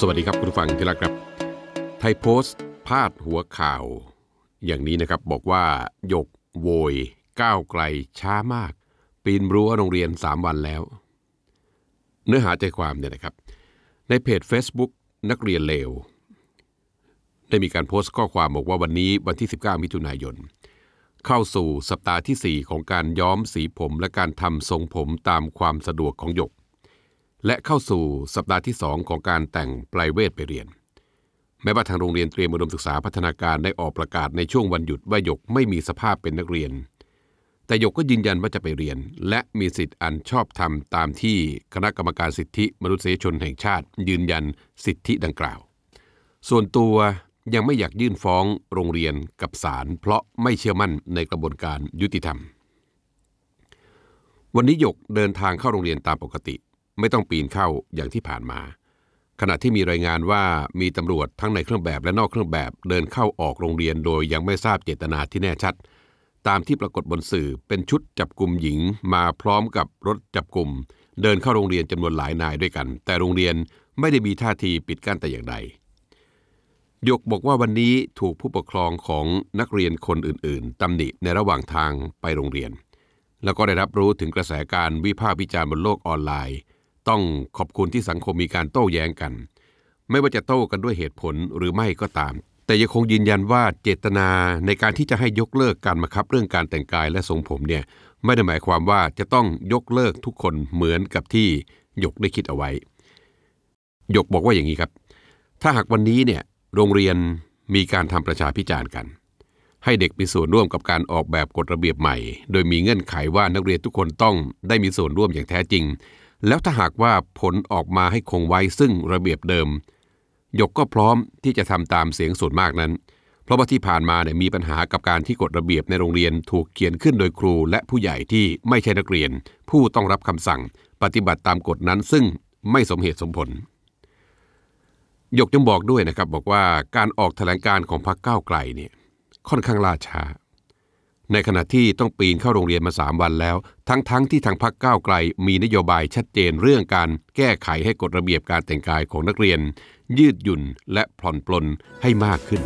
สวัสดีครับ คุณผู้ฟังที่รักครับ ไทยโพสต์พาดหัวข่าว อย่างนี้นะครับ บอกว่าหยกโวยก้าวไกลช้ามาก ปีนรั้วโรงเรียน 3 วันแล้ว เนื้อหาใจความเนี่ยนะครับในเพจ Facebook นักเรียนเลว ได้มีการโพสต์ข้อความบอกว่าวันนี้วันที่ 19 มิถุนายน เข้าสู่สัปดาห์ที่ 4 ของการย้อมสีผม และการทำทรงผมตามความสะดวกของหยกและเข้าสู่สัปดาห์ที่ 2 ของการแต่งปลายเวทไปเรียน แม้ว่าทางโรงเรียนเตรียมอุดมศึกษาพัฒนาการได้ออกประกาศในช่วงวันหยุดว่าหยกไม่มีสภาพเป็นนักเรียน แต่หยกก็ยืนยันว่าจะไปเรียน และมีสิทธิ์อันชอบธรรมตามที่คณะกรรมการสิทธิมนุษยชนแห่งชาติ ยืนยัน สิทธิดังกล่าว ส่วนตัวยังไม่อยากยื่นฟ้องโรงเรียนกับศาลเพราะไม่เชื่อมั่นในกระบวนการยุติธรรม วันนี้หยกเดินทางเข้าโรงเรียนตามปกติไม่ต้องปีนเข้าอย่างที่ผ่านมา ขณะที่มีรายงานว่ามีตำรวจทั้งในเครื่องแบบและนอกเครื่องแบบ เดินเข้าออกโรงเรียนโดยยังไม่ทราบเจตนาที่แน่ชัด ตามที่ปรากฏบนสื่อเป็นชุดจับกลุ่มหญิง มาพร้อมกับรถจับกลุ่ม เดินเข้าโรงเรียนจำนวนหลายนายด้วยกัน แต่โรงเรียนไม่ได้มีท่าทีปิดกั้นแต่อย่างใด ยกบอกว่าวันนี้ถูกผู้ปกครองของนักเรียนคนอื่น ๆตำหนิในระหว่างทางไปโรงเรียน แล้วก็ได้รับรู้ถึงกระแสการวิพากษ์วิจารณ์บนโลกออนไลน์ต้องขอบคุณที่สังคมมีการโต้แย้งกัน ไม่ว่าจะโต้กันด้วยเหตุผลหรือไม่ก็ตาม แต่ยังคงยืนยันว่าเจตนาในการที่จะให้ยกเลิกการบังคับเรื่องการแต่งกายและทรงผมเนี่ยไม่ได้หมายความว่าจะต้องยกเลิกทุกคนเหมือนกับที่ยกได้คิดเอาไว้ ยกบอกว่าอย่างนี้ครับ ถ้าหากวันนี้เนี่ยโรงเรียนมีการทำประชาพิจารณ์กัน ให้เด็กมีส่วนร่วมกับการออกแบบกฎระเบียบใหม่ โดยมีเงื่อนไขว่านักเรียนทุกคนต้องได้มีส่วนร่วมอย่างแท้จริงแล้วถ้าหากว่าผลออกมาให้คงไว้ซึ่งระเบียบเดิม ยกก็พร้อมที่จะทำตามเสียงส่วนมากนั้น เพราะว่าที่ผ่านมาเนี่ยมีปัญหากับการที่กฎระเบียบในโรงเรียนถูกเขียนขึ้นโดยครู และผู้ใหญ่ที่ไม่ใช่นักเรียน ผู้ต้องรับคำสั่งปฏิบัติตามกฎนั้น ซึ่งไม่สมเหตุสมผล ยกยังบอกด้วยนะครับบอกว่าการออกแถลงการของพรรคก้าวไกลเนี่ยค่อนข้างล่าช้าในขณะที่ต้องปีนเข้าโรงเรียนมาสามวันแล้ว ทั้งๆทที่ทางพักก้าวไกลมีนโยบายชัดเจนเรื่องการ แก้ไขให้กฎระเบียบการแต่งกายของนักเรียน ยืดหยุ่นและผ่อนปลนให้มากขึ้น